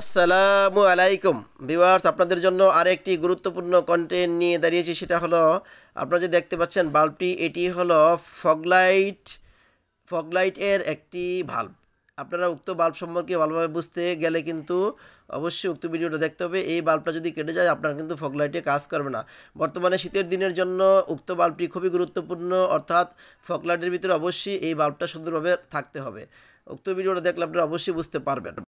আসসালামু আলাইকুম ভিওয়ার্স আপনাদের জন্য আরেকটি গুরুত্বপূর্ণ কন্টেন্ট নিয়ে দাঁড়িয়েছি সেটা হলো আপনারা যে দেখতে পাচ্ছেন বাল্বটি এটি হলো ফগলাইট ফগলাইটের একটি ভাল্ব আপনারা উক্ত বাল্ব সম্পর্কে ভালোভাবে বুঝতে গেলে কিন্তু অবশ্যই উক্ত ভিডিওটা দেখতে হবে এই বাল্বটা যদি কেটে যায় আপনারা কিন্তু ফগলাইটে কাজ করবে না বর্তমানে শীতের দিনের জন্য উক্ত বাল্বটি খুবই গুরুত্বপূর্ণ অর্থাৎ ফগলাইটের ভিতরে অবশ্যই এই বাল্বটা সুন্দরভাবে থাকতে হবে উক্ত ভিডিওটা দেখলে আপনারা অবশ্যই বুঝতে পারবেন